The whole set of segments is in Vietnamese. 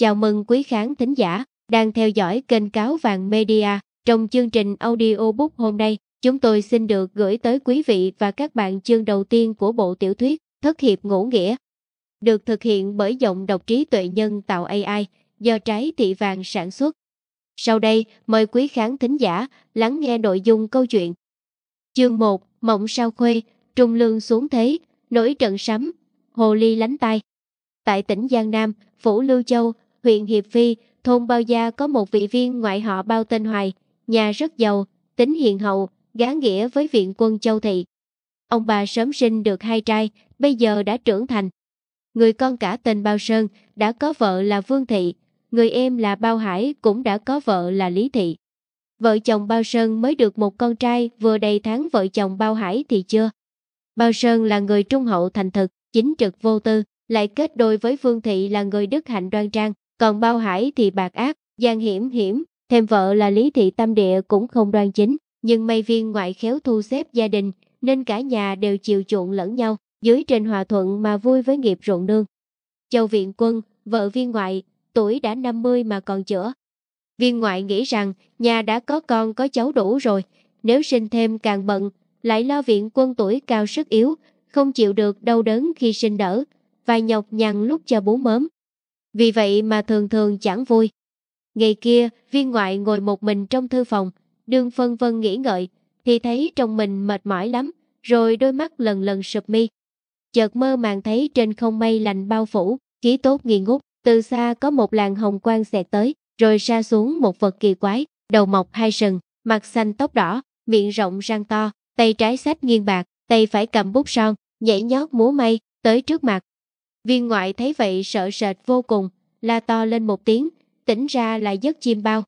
Chào mừng quý khán thính giả đang theo dõi kênh Cáo Vàng Media. Trong chương trình audiobook hôm nay, chúng tôi xin được gửi tới quý vị và các bạn chương đầu tiên của bộ tiểu thuyết Thất hiệp ngũ nghĩa, được thực hiện bởi giọng đọc trí tuệ nhân tạo AI do Trái Thị Vàng sản xuất. Sau đây, mời quý khán thính giả lắng nghe nội dung câu chuyện. Chương 1: Mộng sao khuê, trung lương xuống thế, nổi trận sấm, hồ ly lánh tai. Tại tỉnh Giang Nam, Phủ Lưu Châu, huyện Hiệp Vi, thôn Bao Gia có một vị viên ngoại họ Bao tên Hoài, nhà rất giàu, tính hiền hậu, gá nghĩa với viện quân Châu Thị. Ông bà sớm sinh được hai trai, bây giờ đã trưởng thành. Người con cả tên Bao Sơn đã có vợ là Vương Thị, người em là Bao Hải cũng đã có vợ là Lý Thị. Vợ chồng Bao Sơn mới được một con trai vừa đầy tháng vợ chồng Bao Hải thì chưa. Bao Sơn là người trung hậu thành thực, chính trực vô tư, lại kết đôi với Vương Thị là người đức hạnh đoan trang. Còn bao hải thì bạc ác, gian hiểm hiểm, thêm vợ là lý thị tam địa cũng không đoan chính. Nhưng may viên ngoại khéo thu xếp gia đình, nên cả nhà đều chiều chuộng lẫn nhau, dưới trên hòa thuận mà vui với nghiệp ruộng nương. Châu Viện Quân, vợ viên ngoại, tuổi đã 50 mà còn chữa. Viên ngoại nghĩ rằng nhà đã có con có cháu đủ rồi, nếu sinh thêm càng bận, lại lo viện quân tuổi cao sức yếu, không chịu được đau đớn khi sinh đỡ, và nhọc nhằn lúc cho bú mớm. Vì vậy mà thường thường chẳng vui. Ngày kia, viên ngoại ngồi một mình trong thư phòng, đương phân vân nghĩ ngợi, thì thấy trong mình mệt mỏi lắm, rồi đôi mắt lần lần sụp mi. Chợt mơ màng thấy trên không mây lành bao phủ, khí tốt nghi ngút, từ xa có một làn hồng quang xẹt tới, rồi xa xuống một vật kỳ quái, đầu mọc hai sừng, mặt xanh tóc đỏ, miệng rộng răng to, tay trái sách nghiêng bạc, tay phải cầm bút son, nhảy nhót múa mây, tới trước mặt, Viên ngoại thấy vậy sợ sệt vô cùng, la to lên một tiếng, tỉnh ra lại giấc chim bao.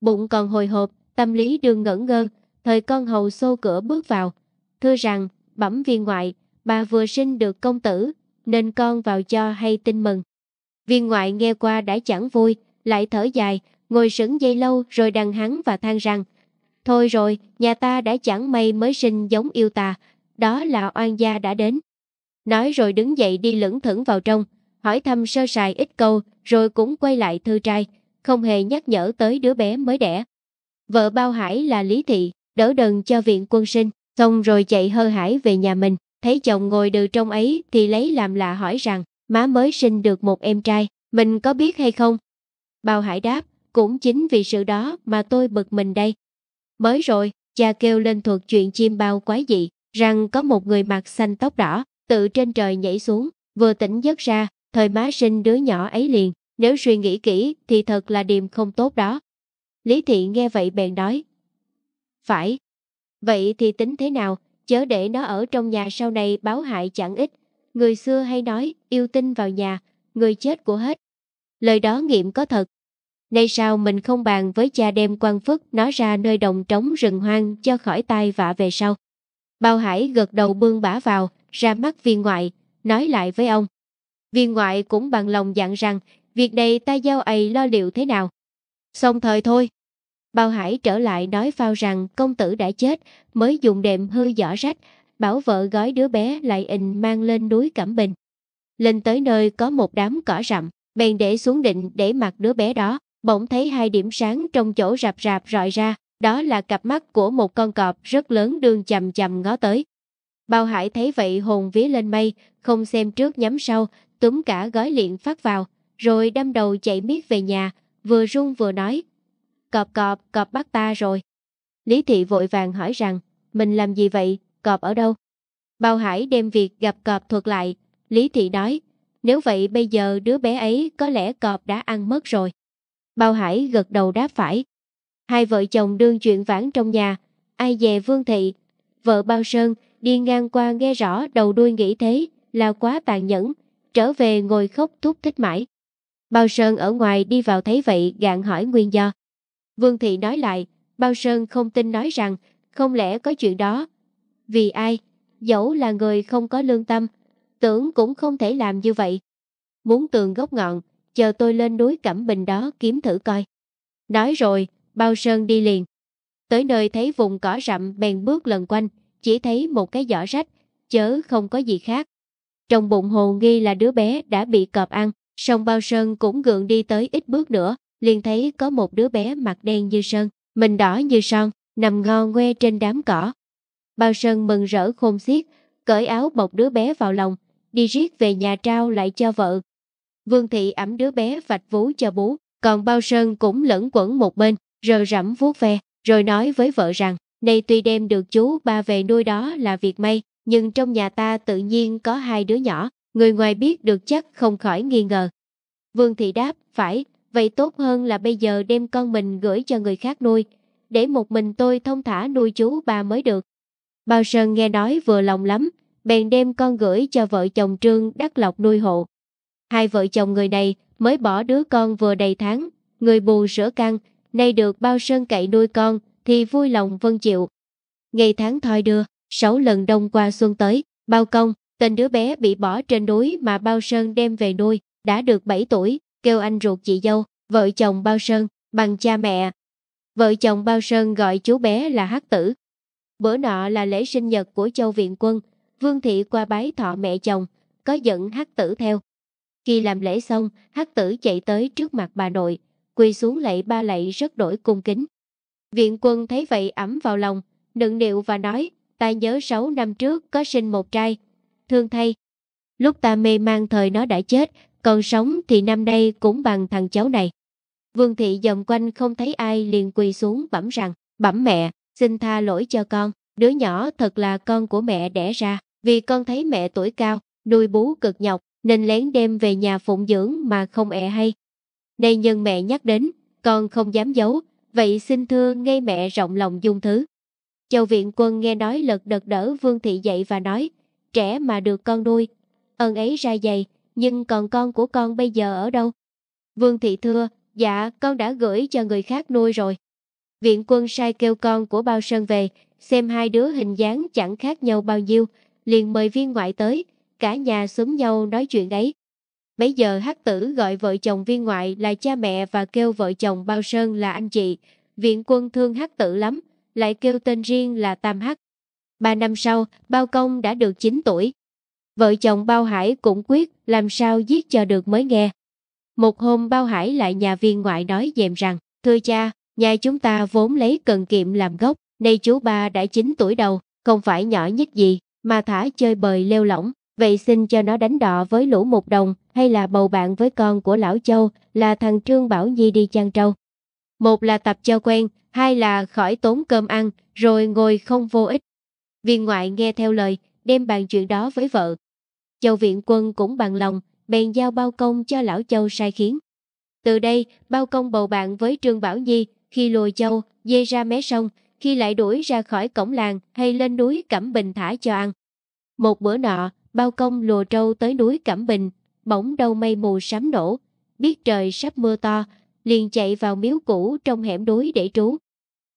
Bụng còn hồi hộp, tâm lý đương ngẩn ngơ, thời con hầu xô cửa bước vào. Thưa rằng, bẩm viên ngoại, bà vừa sinh được công tử, nên con vào cho hay tin mừng. Viên ngoại nghe qua đã chẳng vui, lại thở dài, ngồi sững dây lâu rồi đằng hắn và than rằng Thôi rồi, nhà ta đã chẳng may mới sinh giống yêu ta, đó là oan gia đã đến nói rồi đứng dậy đi lững thững vào trong, hỏi thăm sơ sài ít câu, rồi cũng quay lại thư trai, không hề nhắc nhở tới đứa bé mới đẻ. Vợ bao hải là Lý Thị, đỡ đần cho viện quân sinh, xong rồi chạy hơ hải về nhà mình, thấy chồng ngồi đừ trong ấy thì lấy làm lạ hỏi rằng, má mới sinh được một em trai, mình có biết hay không? Bao hải đáp, cũng chính vì sự đó mà tôi bực mình đây. Mới rồi, cha kêu lên thuật chuyện chim bao quái dị, rằng có một người mặt xanh tóc đỏ, từ trên trời nhảy xuống, vừa tỉnh giấc ra, thời má sinh đứa nhỏ ấy liền, nếu suy nghĩ kỹ thì thật là điềm không tốt đó. Lý thị nghe vậy bèn nói. Phải. Vậy thì tính thế nào, chớ để nó ở trong nhà sau này báo hại chẳng ít. Người xưa hay nói, yêu tinh vào nhà, người chết của hết. Lời đó nghiệm có thật. Nay sao mình không bàn với cha đem quan phức nó ra nơi đồng trống rừng hoang cho khỏi tai vạ về sau. Bao Hải gật đầu bương bả vào, ra mắt viên ngoại, nói lại với ông. Viên ngoại cũng bằng lòng dặn rằng việc này ta giao ấy lo liệu thế nào. Xong thời thôi. Bao Hải trở lại nói phao rằng công tử đã chết, mới dùng đệm hư giỏ rách, bảo vợ gói đứa bé lại ịnh mang lên núi Cẩm Bình. Lên tới nơi có một đám cỏ rậm, bèn để xuống định để mặc đứa bé đó, bỗng thấy hai điểm sáng trong chỗ rạp rạp rọi ra, đó là cặp mắt của một con cọp rất lớn đương chầm chầm ngó tới. Bao Hải thấy vậy hồn vía lên mây, không xem trước nhắm sau, túm cả gói liền phát vào, rồi đâm đầu chạy miết về nhà, vừa run vừa nói. Cọp cọp, cọp bắt ta rồi. Lý Thị vội vàng hỏi rằng, mình làm gì vậy, cọp ở đâu? Bao Hải đem việc gặp cọp thuật lại, Lý Thị nói, nếu vậy bây giờ đứa bé ấy có lẽ cọp đã ăn mất rồi. Bao Hải gật đầu đáp phải. Hai vợ chồng đương chuyện vãn trong nhà, ai về Vương Thị, vợ Bao Sơn, Đi ngang qua nghe rõ đầu đuôi nghĩ thế là quá tàn nhẫn, trở về ngồi khóc thúc thích mãi. Bao Sơn ở ngoài đi vào thấy vậy gạn hỏi nguyên do. Vương Thị nói lại, Bao Sơn không tin nói rằng không lẽ có chuyện đó. Vì ai, dẫu là người không có lương tâm, tưởng cũng không thể làm như vậy. Muốn tường gốc ngọn, chờ tôi lên núi Cẩm Bình đó kiếm thử coi. Nói rồi, Bao Sơn đi liền. Tới nơi thấy vùng cỏ rậm bèn bước lần quanh, chỉ thấy một cái giỏ rách, chớ không có gì khác. Trong bụng hồ nghi là đứa bé đã bị cọp ăn, song bao sơn cũng gượng đi tới ít bước nữa, liền thấy có một đứa bé mặt đen như sơn, mình đỏ như son, nằm ngon ngoe trên đám cỏ. Bao sơn mừng rỡ khôn xiết, cởi áo bọc đứa bé vào lòng, đi riết về nhà trao lại cho vợ. Vương thị ẩm đứa bé vạch vú cho bú, còn bao sơn cũng lẫn quẩn một bên, rờ rẫm vuốt ve, rồi nói với vợ rằng, này tuy đem được chú ba về nuôi đó là việc may, nhưng trong nhà ta tự nhiên có hai đứa nhỏ, người ngoài biết được chắc không khỏi nghi ngờ. Vương Thị đáp, phải, vậy tốt hơn là bây giờ đem con mình gửi cho người khác nuôi, để một mình tôi thông thả nuôi chú ba mới được. Bao Sơn nghe nói vừa lòng lắm, bèn đem con gửi cho vợ chồng Trương Đắc Lộc nuôi hộ. Hai vợ chồng người này mới bỏ đứa con vừa đầy tháng, người bù sữa căng, nay được Bao Sơn cậy nuôi con, thì vui lòng vân chịu. Ngày tháng thoi đưa, sáu lần đông qua xuân tới, bao công, tên đứa bé bị bỏ trên núi mà bao sơn đem về nuôi, đã được 7 tuổi, kêu anh ruột chị dâu, vợ chồng bao sơn, bằng cha mẹ. Vợ chồng bao sơn gọi chú bé là hát tử. Bữa nọ là lễ sinh nhật của châu viện quân, vương thị qua bái thọ mẹ chồng, có dẫn hát tử theo. Khi làm lễ xong, hát tử chạy tới trước mặt bà nội, quỳ xuống lạy ba lạy rất đổi cung kính. Viện quân thấy vậy ấm vào lòng, nựng điệu và nói, ta nhớ 6 năm trước có sinh một trai. Thương thay, lúc ta mê mang thời nó đã chết, còn sống thì năm nay cũng bằng thằng cháu này. Vương thị dòng quanh không thấy ai liền quỳ xuống bẩm rằng, bẩm mẹ, xin tha lỗi cho con, đứa nhỏ thật là con của mẹ đẻ ra, vì con thấy mẹ tuổi cao, nuôi bú cực nhọc, nên lén đem về nhà phụng dưỡng mà không ẹ hay. Đây nhân mẹ nhắc đến, con không dám giấu, Vậy xin thưa ngay mẹ rộng lòng dung thứ. Châu viện quân nghe nói lật đật đỡ Vương Thị dậy và nói, trẻ mà được con nuôi, ơn ấy ra dày, nhưng còn con của con bây giờ ở đâu? Vương Thị thưa, dạ con đã gửi cho người khác nuôi rồi. Viện quân sai kêu con của bao sơn về, xem hai đứa hình dáng chẳng khác nhau bao nhiêu, liền mời viên ngoại tới, cả nhà xúm nhau nói chuyện ấy bây giờ hát tử gọi vợ chồng viên ngoại là cha mẹ và kêu vợ chồng bao sơn là anh chị. Viện quân thương hát tử lắm, lại kêu tên riêng là Tam Hắc. Ba năm sau, bao công đã được 9 tuổi. Vợ chồng bao hải cũng quyết làm sao giết cho được mới nghe. Một hôm bao hải lại nhà viên ngoại nói dèm rằng, thưa cha, nhà chúng ta vốn lấy cần kiệm làm gốc, nay chú ba đã 9 tuổi đầu, không phải nhỏ nhất gì, mà thả chơi bời leo lỏng, Vậy xin cho nó đánh đọ với lũ một đồng hay là bầu bạn với con của lão châu là thằng Trương Bảo Nhi đi chăn trâu. Một là tập cho quen, hai là khỏi tốn cơm ăn, rồi ngồi không vô ích. Viên ngoại nghe theo lời, đem bàn chuyện đó với vợ. Châu viện quân cũng bằng lòng, bèn giao bao công cho lão châu sai khiến. Từ đây, bao công bầu bạn với Trương Bảo Nhi, khi lùi châu, dê ra mé sông, khi lại đuổi ra khỏi cổng làng hay lên núi Cẩm Bình thả cho ăn. Một bữa nọ, bao công lùa trâu tới núi Cẩm Bình, bỗng đâu mây mù sám nổ, biết trời sắp mưa to, liền chạy vào miếu cũ trong hẻm núi để trú.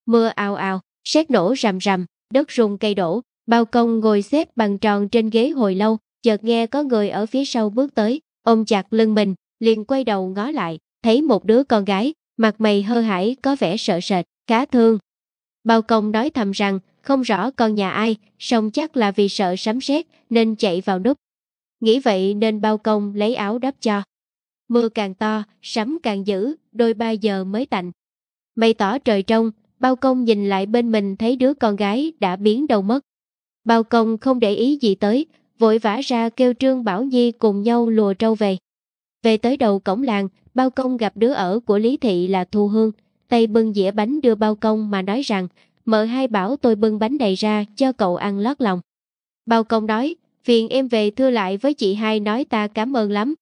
Mưa ào ào, sét nổ rầm rầm, đất rung cây đổ, bao công ngồi xếp bằng tròn trên ghế hồi lâu, chợt nghe có người ở phía sau bước tới, ôm chặt lưng mình, liền quay đầu ngó lại, thấy một đứa con gái, mặt mày hơ hải có vẻ sợ sệt, khá thương. Bao công nói thầm rằng, không rõ con nhà ai, song chắc là vì sợ sấm sét nên chạy vào núp. Nghĩ vậy nên bao công lấy áo đắp cho. Mưa càng to, sấm càng dữ, đôi ba giờ mới tạnh. Mây tỏ trời trong, bao công nhìn lại bên mình thấy đứa con gái đã biến đầu mất. Bao công không để ý gì tới, vội vã ra kêu Trương Bảo Nhi cùng nhau lùa trâu về. Về tới đầu cổng làng, bao công gặp đứa ở của Lý Thị là Thu Hương, tay bưng dĩa bánh đưa bao công mà nói rằng mợ hai bảo tôi bưng bánh đầy ra cho cậu ăn lót lòng. Bao công nói, phiền em về thưa lại với chị hai nói ta cảm ơn lắm.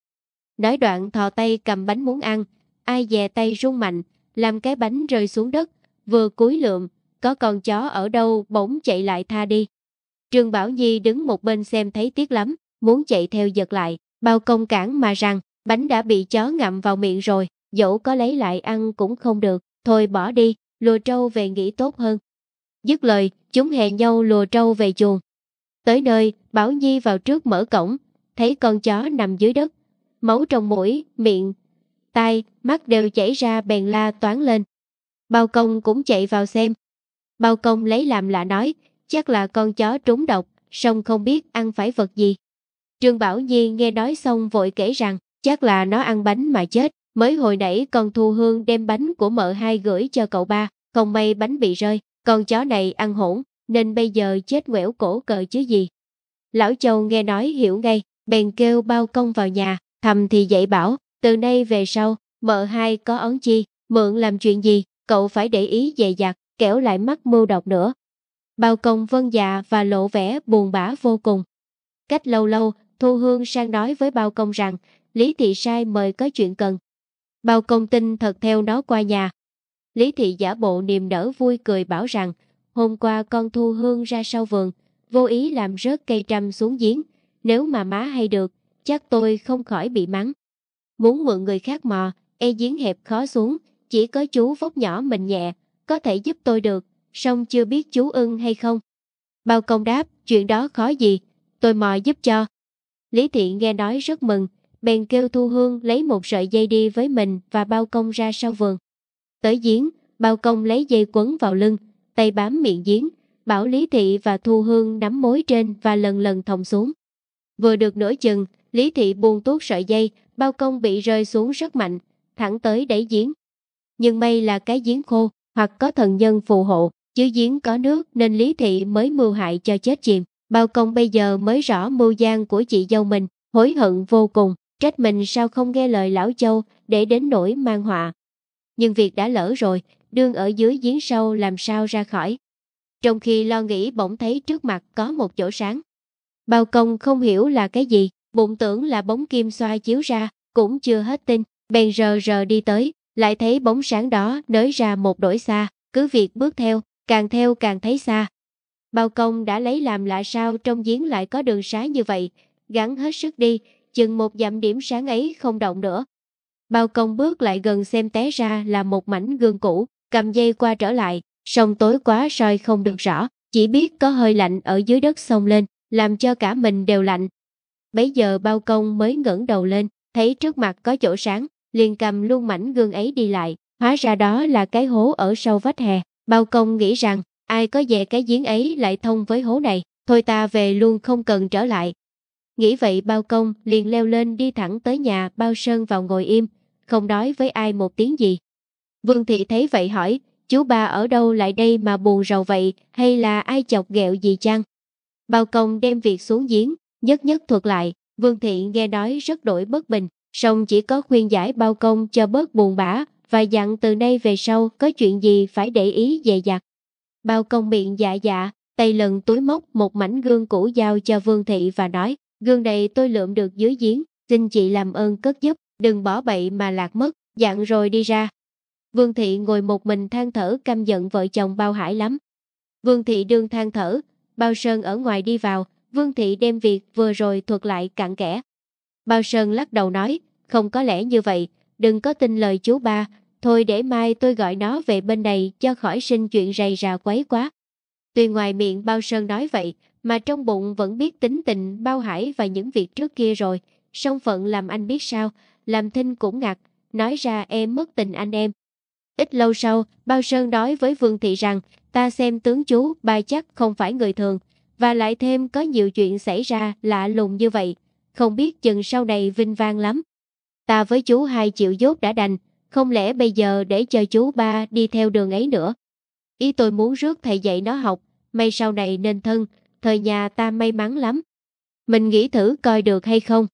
Nói đoạn thò tay cầm bánh muốn ăn, ai dè tay rung mạnh, làm cái bánh rơi xuống đất, vừa cúi lượm, có con chó ở đâu bỗng chạy lại tha đi. Trương Bảo Nhi đứng một bên xem thấy tiếc lắm, muốn chạy theo giật lại, bao công cản mà rằng, bánh đã bị chó ngậm vào miệng rồi, dẫu có lấy lại ăn cũng không được, thôi bỏ đi, lùa trâu về nghỉ tốt hơn. Dứt lời, chúng hẹn nhau lùa trâu về chuồng. Tới nơi, Bảo Nhi vào trước mở cổng, thấy con chó nằm dưới đất. Máu trong mũi, miệng, tai, mắt đều chảy ra bèn la toán lên. Bao công cũng chạy vào xem. Bao công lấy làm lạ nói, chắc là con chó trúng độc, song không biết ăn phải vật gì. Trương Bảo Nhi nghe nói xong vội kể rằng, chắc là nó ăn bánh mà chết. Mới hồi nãy con Thu Hương đem bánh của mợ hai gửi cho cậu ba, không may bánh bị rơi, con chó này ăn hỗn, nên bây giờ chết quẻo cổ cờ chứ gì. Lão Châu nghe nói hiểu ngay, bèn kêu bao công vào nhà, thầm thì dạy bảo, từ nay về sau, mợ hai có ấn chi, mượn làm chuyện gì, cậu phải để ý dày dặt, kẻo lại mắc mưu độc nữa. Bao công vân dạ và lộ vẻ buồn bã vô cùng. Cách lâu lâu, Thu Hương sang nói với bao công rằng, Lý Thị Sai mời có chuyện cần. Bao công tin thật theo nó qua nhà, Lý thị giả bộ niềm nở vui cười bảo rằng, hôm qua con thu hương ra sau vườn, vô ý làm rớt cây trăm xuống giếng, nếu mà má hay được, chắc tôi không khỏi bị mắng. Muốn mượn người khác mò, e giếng hẹp khó xuống, chỉ có chú vóc nhỏ mình nhẹ, có thể giúp tôi được, song chưa biết chú ưng hay không. Bao công đáp, chuyện đó khó gì, tôi mò giúp cho. Lý Thị nghe nói rất mừng, bèn kêu Thu Hương lấy một sợi dây đi với mình và bao công ra sau vườn. Tới giếng, bao Công lấy dây quấn vào lưng, tay bám miệng giếng, bảo Lý Thị và Thu Hương nắm mối trên và lần lần thòng xuống. Vừa được nửa chừng, Lý Thị buông tuốt sợi dây, bao Công bị rơi xuống rất mạnh, thẳng tới đáy giếng. Nhưng may là cái giếng khô, hoặc có thần nhân phù hộ, chứ giếng có nước nên Lý Thị mới mưu hại cho chết chìm. Bao công bây giờ mới rõ mưu gian của chị dâu mình, hối hận vô cùng, trách mình sao không nghe lời lão châu để đến nỗi mang họa nhưng việc đã lỡ rồi, đương ở dưới giếng sâu làm sao ra khỏi. Trong khi lo nghĩ bỗng thấy trước mặt có một chỗ sáng. Bao công không hiểu là cái gì, bụng tưởng là bóng kim xoay chiếu ra, cũng chưa hết tin, bèn rờ rờ đi tới, lại thấy bóng sáng đó nới ra một đổi xa, cứ việc bước theo, càng theo càng thấy xa. Bao công đã lấy làm lạ sao trong giếng lại có đường xá như vậy, gắn hết sức đi, chừng một dặm điểm sáng ấy không động nữa, Bao công bước lại gần xem té ra là một mảnh gương cũ, cầm dây qua trở lại, sông tối quá soi không được rõ, chỉ biết có hơi lạnh ở dưới đất sông lên, làm cho cả mình đều lạnh. Bấy giờ bao công mới ngẩng đầu lên, thấy trước mặt có chỗ sáng, liền cầm luôn mảnh gương ấy đi lại, hóa ra đó là cái hố ở sau vách hè. Bao công nghĩ rằng, ai có về cái giếng ấy lại thông với hố này, thôi ta về luôn không cần trở lại. Nghĩ vậy bao công liền leo lên đi thẳng tới nhà bao sơn vào ngồi im, không nói với ai một tiếng gì. Vương thị thấy vậy hỏi, chú ba ở đâu lại đây mà buồn rầu vậy, hay là ai chọc ghẹo gì chăng? Bao công đem việc xuống giếng, nhất nhất thuật lại, Vương thị nghe nói rất đổi bất bình, song chỉ có khuyên giải bao công cho bớt buồn bã, và dặn từ nay về sau có chuyện gì phải để ý dè dặt. Bao công miệng dạ dạ, tay lần túi móc một mảnh gương cũ giao cho Vương thị và nói, gương này tôi lượm được dưới giếng, xin chị làm ơn cất giúp, đừng bỏ bậy mà lạc mất, dặn rồi đi ra. Vương thị ngồi một mình than thở căm giận vợ chồng bao hải lắm. Vương thị đương than thở, bao sơn ở ngoài đi vào, vương thị đem việc vừa rồi thuật lại cặn kẽ. Bao sơn lắc đầu nói, không có lẽ như vậy, đừng có tin lời chú ba, thôi để mai tôi gọi nó về bên này cho khỏi sinh chuyện rầy rà quấy quá. Tuy ngoài miệng bao sơn nói vậy, mà trong bụng vẫn biết tính tình bao hải và những việc trước kia rồi, song phận làm anh biết sao, làm thinh cũng ngạc nói ra em mất tình anh em. Ít lâu sau, Bao Sơn nói với Vương Thị rằng, ta xem tướng chú, bà chắc không phải người thường, và lại thêm có nhiều chuyện xảy ra lạ lùng như vậy, không biết chừng sau này vinh vang lắm. Ta với chú hai triệu dốt đã đành, không lẽ bây giờ để cho chú ba đi theo đường ấy nữa. Ý tôi muốn rước thầy dạy nó học, may sau này nên thân, thời nhà ta may mắn lắm. Mình nghĩ thử coi được hay không.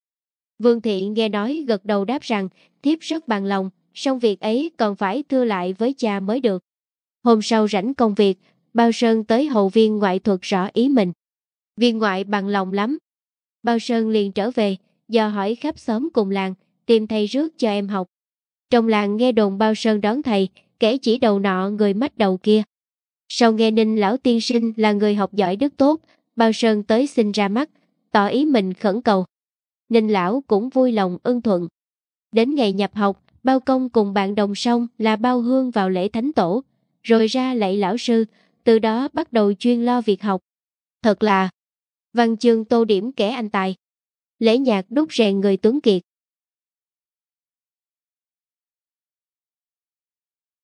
Vương Thị nghe nói gật đầu đáp rằng thiếp rất bằng lòng, song việc ấy còn phải thưa lại với cha mới được. Hôm sau rảnh công việc, Bao Sơn tới hậu viên ngoại thuật rõ ý mình. Viên ngoại bằng lòng lắm. Bao Sơn liền trở về, do hỏi khắp xóm cùng làng, tìm thầy rước cho em học. Trong làng nghe đồn Bao Sơn đón thầy, kể chỉ đầu nọ người mách đầu kia. Sau nghe Ninh Lão Tiên Sinh là người học giỏi đức tốt, Bao Sơn tới xin ra mắt, tỏ ý mình khẩn cầu nên lão cũng vui lòng ưng thuận. Đến ngày nhập học, bao công cùng bạn đồng song là bao hương vào lễ thánh tổ, rồi ra lạy lão sư, từ đó bắt đầu chuyên lo việc học. Thật là, văn chương tô điểm kẻ anh tài. Lễ nhạc đúc rèn người tướng kiệt,